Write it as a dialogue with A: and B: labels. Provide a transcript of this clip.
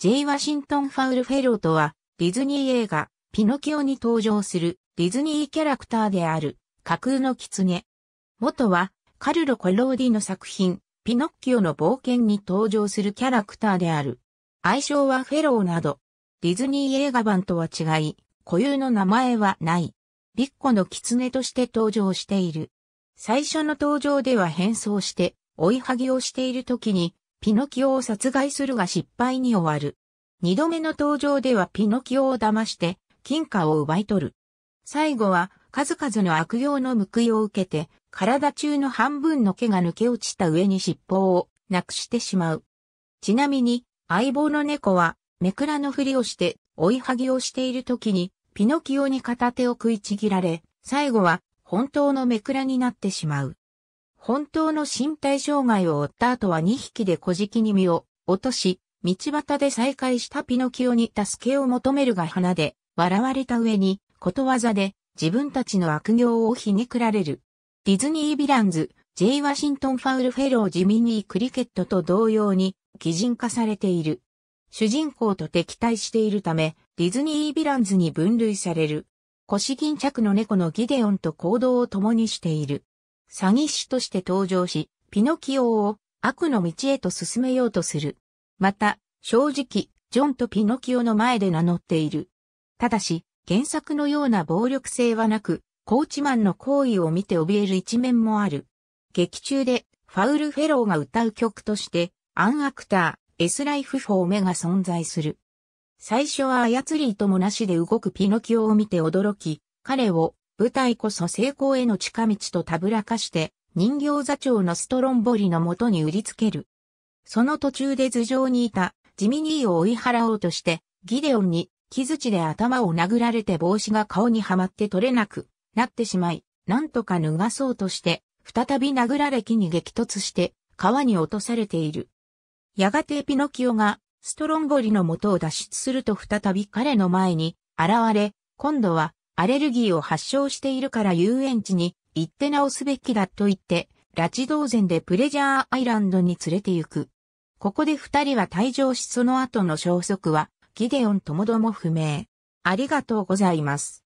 A: J. ワシントン・ファウル・フェローとは、ディズニー映画、ピノキオに登場するディズニーキャラクターである、架空の狐。元は、カルロ・コローディの作品、ピノッキオの冒険に登場するキャラクターである。愛称はフェローなど、ディズニー映画版とは違い、固有の名前はない。ビッコの狐として登場している。最初の登場では変装して、追いはぎをしている時に、ピノキオを殺害するが失敗に終わる。二度目の登場ではピノキオを騙して金貨を奪い取る。最後は数々の悪用の報いを受けて体中の半分の毛が抜け落ちた上に尻尾をなくしてしまう。ちなみに相棒の猫はめくらのふりをして追いはぎをしている時にピノキオに片手を食いちぎられ、最後は本当のめくらになってしまう。本当の身体障害を負った後は2匹で小敷に身を落とし、道端で再会したピノキオに助けを求めるが花で、笑われた上に、ことわざで自分たちの悪行をひねくられる。ディズニー・ヴィランズ、J. ワシントン・ファウル・フェロー・ジミニー・クリケットと同様に、擬人化されている。主人公と敵対しているため、ディズニー・ヴィランズに分類される。腰巾着の猫のギデオンと行動を共にしている。詐欺師として登場し、ピノキオを悪の道へと進めようとする。また、正直、ジョンとピノキオの前で名乗っている。ただし、原作のような暴力性はなく、コーチマンの行為を見て怯える一面もある。劇中で、ファウルフェローが歌う曲として、アンアクター、エスライフフォー目が存在する。最初は操りともなしで動くピノキオを見て驚き、彼を舞台こそ成功への近道とたぶらかして、人形座長のストロンボリのもとに売りつける。その途中で頭上にいた、ジミニーを追い払おうとして、ギデオンに、木槌で頭を殴られて帽子が顔にはまって取れなくなってしまい、なんとか脱がそうとして、再び殴られ木に激突して、川に落とされている。やがてピノキオが、ストロンボリの元を脱出すると再び彼の前に、現れ、今度は、アレルギーを発症しているから遊園地に行って直すべきだと言って、拉致同然でプレジャーアイランドに連れて行く。ここで二人は退場しその後の消息は、ギデオンともども不明。ありがとうございます。